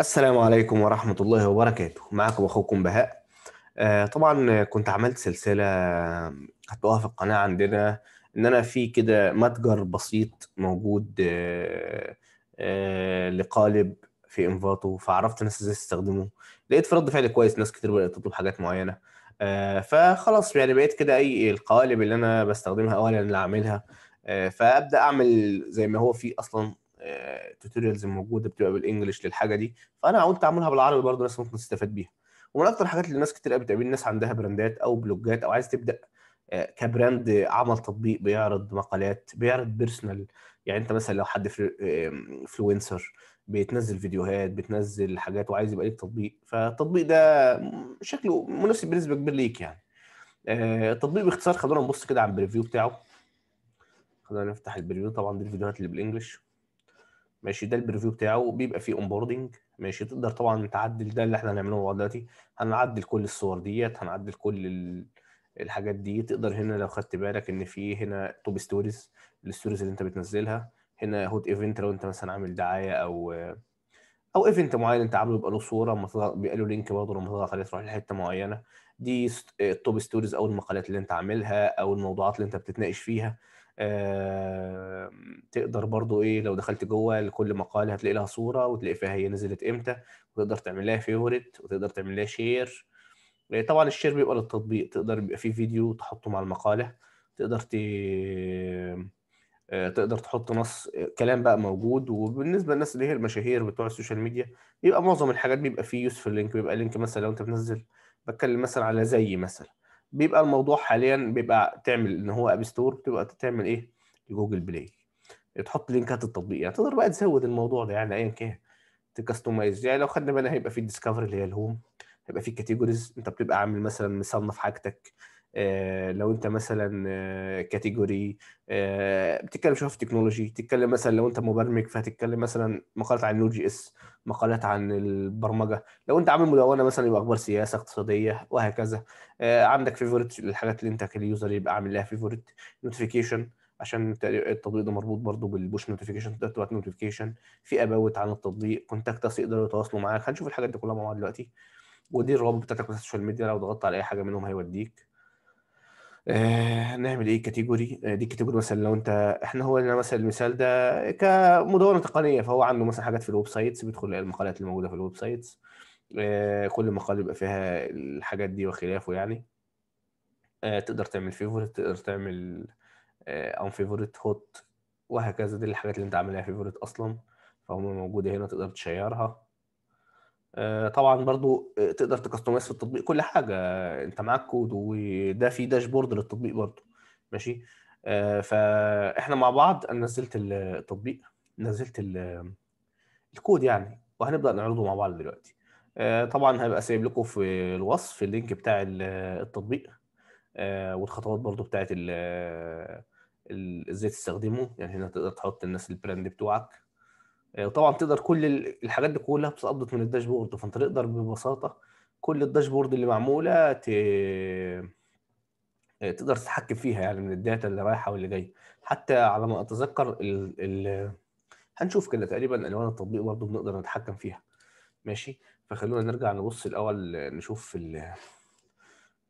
السلام عليكم ورحمة الله وبركاته معكم أخوكم بهاء آه، طبعا كنت عملت سلسلة هتبقوها في القناة عندنا إن أنا في كده متجر بسيط موجود آه، آه، لقالب في انفاتو فعرفت ناس ازاي تستخدمه لقيت في رد فعل كويس ناس كتير بدأت تطلب حاجات معينة فخلاص يعني بقيت كده أي القالب اللي أنا بستخدمها أو اللي اعملها عاملها فأبدأ أعمل زي ما هو فيه أصلا التوتوريالز الموجوده بتبقى بالانجلش للحاجه دي فانا قلت اعملها بالعربي برضه الناس ممكن تستفاد بيها ومن اكتر الحاجات اللي الناس كتير قوي بتقابل الناس عندها براندات او بلوجات او عايز تبدا آه، كبراند عمل تطبيق بيعرض مقالات بيعرض بيرسونال يعني انت مثلا لو حد انفلونسر بتنزل فيديوهات بتنزل حاجات وعايز يبقى ليك تطبيق فالتطبيق ده شكله مناسب بنسبه كبيره ليك يعني آه، التطبيق باختصار خلونا نبص كده على البريفيو بتاعه خلونا نفتح البريفيو طبعا دي الفيديوهات اللي بالانجلش ماشي ده البريفيو بتاعه بيبقى فيه اونبوردنج ماشي تقدر طبعا تعدل ده اللي احنا هنعمله دلوقتي هنعدل كل الصور ديت هنعدل كل الحاجات دي تقدر هنا لو خدت بالك ان في هنا توب ستوريز الستوريز اللي انت بتنزلها هنا هوت ايفنت لو انت مثلا عامل دعايه او او ايفنت معين انت عامله يبقى له صوره اما تضغط بيبقى له لينك برضه لما تضغط عليه تروح لحته معينه دي التوب آه، ستوريز او المقالات اللي انت عاملها او الموضوعات اللي انت بتتناقش فيها آه، تقدر برضو ايه لو دخلت جوه لكل مقاله هتلاقي لها صوره وتلاقي فيها هي نزلت امتى وتقدر تعمل لها فيفورت وتقدر تعمل لها شير آه، طبعا الشير بيبقى للتطبيق تقدر يبقى فيه فيديو تحطه مع المقاله تقدر ت... آه، تقدر تحط نص آه، كلام بقى موجود وبالنسبه للناس اللي هي المشاهير بتوع السوشيال ميديا بيبقى معظم الحاجات بيبقى فيه يوسف لينك بيبقى لينك مثلا لو انت بتنزل بتكلم مثلا على زي مثلا بيبقى الموضوع حاليا بيبقى تعمل ان هو اب ستور بتبقى تعمل ايه جوجل بلاي تحط لينكات التطبيق يعني تقدر بقى تزود الموضوع ده يعني ايا كان تكستمايز يعني لو خدنا بالنا هيبقى في الديسكفري اللي هي الهوم هيبقى في كاتيجوريز انت بتبقى عامل مثلا مصنف حاجتك آه لو انت مثلا آه كاتيجوري آه بتتكلم شويه في تكنولوجي تتكلم مثلا لو انت مبرمج فهتتكلم مثلا مقالات عن النود جي اس مقالات عن البرمجه لو انت عامل مدونه مثلا يبقى اخبار سياسه اقتصاديه وهكذا آه، عندك فيفورت للحاجات اللي انت كاليوزر يبقى عامل لها فيفورت نوتيفيكيشن عشان التطبيق ده مربوط برضو بالبوش نوتيفيكيشن تبعت نوتيفيكيشن في اباوت عن التطبيق كونتاكت اس يقدروا يتواصلوا معاك هنشوف الحاجات دي كلها مع بعض دلوقتي ودي الروابط بتاعتك على السوشيال ميديا لو ضغطت على اي حاجه منهم هيوديك آه نعمل ايه كاتيجوري آه دي كاتيجوري مثلا لو انت احنا هو لنا مثلا المثال ده كمدونه تقنيه فهو عنده مثلا حاجات في الويب سايتس بيدخل إيه المقالات اللي موجوده في الويب سايتس آه كل مقال يبقى فيها الحاجات دي وخلافه يعني آه تقدر تعمل فيفورت تقدر تعمل آه اون فيفورت هوت وهكذا دي الحاجات اللي انت عاملها فيفورت اصلا فهم موجوده هنا تقدر تشيرها آه، طبعا برضو آه، تقدر تكستمايز في التطبيق كل حاجه انت معاك كود وده في داشبورد للتطبيق برضو ماشي آه، فاحنا مع بعض انا نزلت التطبيق نزلت الكود يعني وهنبدا نعرضه مع بعض دلوقتي طبعا هبقى سايب لكم في الوصف اللينك بتاع التطبيق آه، والخطوات برضو بتاعت آه، ازاي تستخدمه يعني هنا تقدر تحط الناس البراند بتوعك وطبعا آه، تقدر كل الحاجات دي كلها بتتقبض من الداشبورد فانت تقدر ببساطه كل الداشبورد اللي معموله ت... تقدر تتحكم فيها يعني من الداتا اللي رايحه واللي جايه حتى على ما اتذكر ال... ال... هنشوف كده تقريبا الوان التطبيق برضو بنقدر نتحكم فيها ماشي فخلونا نرجع نبص الاول نشوف ال...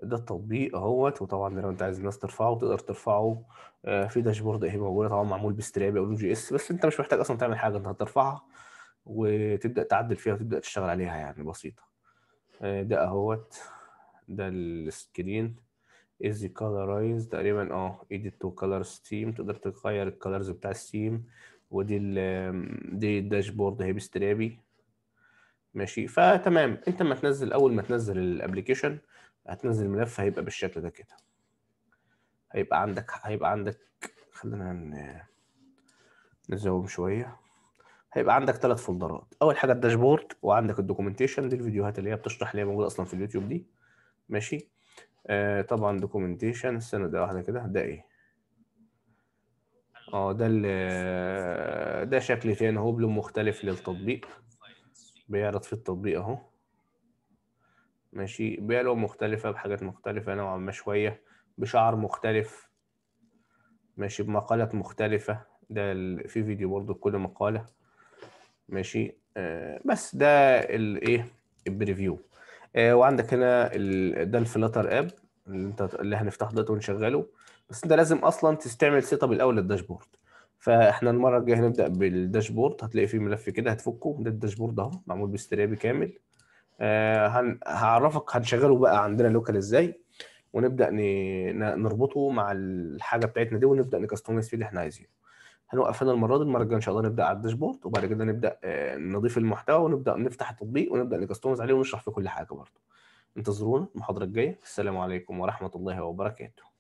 ده التطبيق اهوت وطبعا لو انت عايز الناس ترفعه تقدر ترفعه آه، في داشبورد اهي موجوده طبعا معمول باسترابي او جي اس بس انت مش محتاج اصلا تعمل حاجه انت هترفعها وتبدا تعدل فيها وتبدا تشتغل عليها يعني بسيطه آه، ده اهوت ده السكرين ايزي كلارايز تقريبا اه ايديت تو كلر ستيم تقدر تغير الكلرز بتاع ستيم ودي ال دي الداشبورد اهي بسترابي ماشي فتمام انت ما تنزل اول ما تنزل الابلكيشن هتنزل الملف هيبقى بالشكل ده كده هيبقى عندك هيبقى عندك خلينا نزوم شويه هيبقى عندك ثلاث فولدرات اول حاجه الداشبورد وعندك الدوكيومنتيشن دي الفيديوهات اللي هي بتشرح اللي هي موجوده اصلا في اليوتيوب دي ماشي آه طبعا دوكيومنتيشن استنى ده واحده كده ده ايه اه ده ده شكل تاني اهو بلون مختلف للتطبيق بيعرض في التطبيق اهو ماشي بألوان مختلفة بحاجات مختلفة نوعا ما شوية بشعر مختلف ماشي بمقالات مختلفة ده في فيديو برضو لكل مقالة ماشي آه بس ده الايه البريفيو آه وعندك هنا ال... ده الفلاتر اب اللي انت اللي هنفتح ده ونشغله بس انت لازم اصلا تستعمل سيت اب الاول للداشبورد فاحنا المره الجايه هنبدا بالداشبورد هتلاقي فيه ملف كده هتفكه ده الداشبورد اهو معمول باسترابي كامل آه، هعرفك هنشغله بقى عندنا لوكال ازاي ونبدا نربطه مع الحاجه بتاعتنا دي ونبدا نكستمايز فيه اللي احنا عايزينه هنوقف هنا المره دي المره الجايه ان شاء الله نبدا على الداشبورد وبعد كده نبدا آه، نضيف المحتوى ونبدا نفتح التطبيق ونبدا نكستمايز عليه ونشرح فيه كل حاجه برضه انتظرونا المحاضره الجايه السلام عليكم ورحمه الله وبركاته